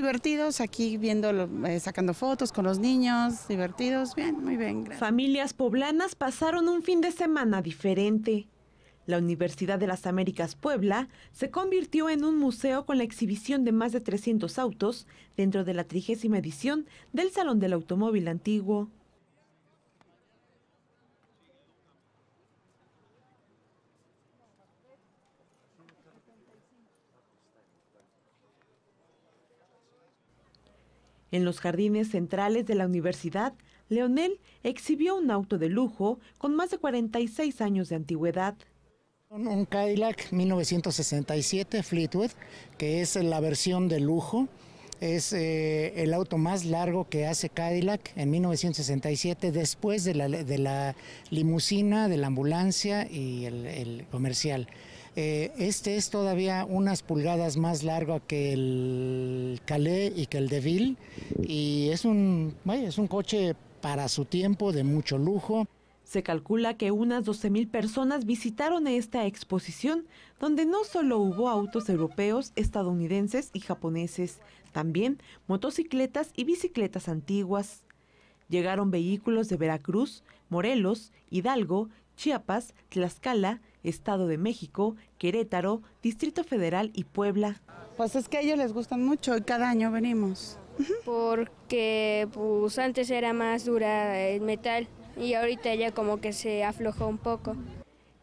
divertidos, aquí viendo, eh, sacando fotos con los niños, divertidos, bien, muy bien. Familias poblanas pasaron un fin de semana diferente. La Universidad de las Américas Puebla se convirtió en un museo con la exhibición de más de 300 autos dentro de la trigésima edición del Salón del Automóvil Antiguo. En los jardines centrales de la universidad, Leonel exhibió un auto de lujo con más de 46 años de antigüedad. Un Cadillac 1967 Fleetwood, que es la versión de lujo, es eh, el auto más largo que hace Cadillac en 1967, después de la, limusina, de la ambulancia y el comercial. Eh, este es todavía unas pulgadas más largo que el Calais y que el Deville y es un, es un coche para su tiempo de mucho lujo. Se calcula que unas 12.000 personas visitaron esta exposición, donde no solo hubo autos europeos, estadounidenses y japoneses, también motocicletas y bicicletas antiguas llegaron vehículos de Veracruz, Morelos, Hidalgo, Chiapas, Tlaxcala, Estado de México, Querétaro, Distrito Federal y Puebla. Pues es que a ellos les gustan mucho y cada año venimos. Porque pues, antes era más dura el metal y ahorita ya como que se aflojó un poco.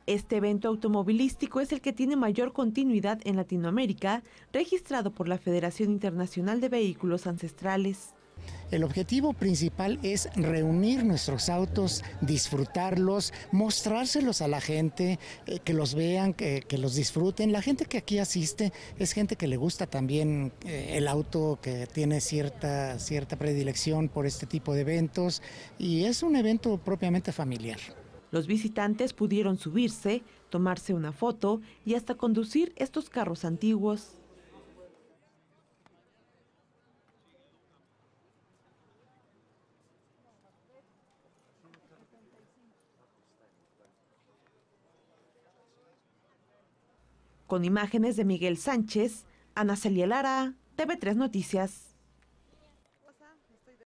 Este evento automovilístico es el que tiene mayor continuidad en Latinoamérica, registrado por la Federación Internacional de Vehículos Ancestrales. El objetivo principal es reunir nuestros autos, disfrutarlos, mostrárselos a la gente, eh, que los vean, que, los disfruten. La gente que aquí asiste es gente que le gusta también eh, el auto, que tiene cierta, cierta predilección por este tipo de eventos y es un evento propiamente familiar. Los visitantes pudieron subirse, tomarse una foto y hasta conducir estos carros antiguos Con imágenes de Miguel Sánchez, Ana Celia Lara, TV3 Noticias.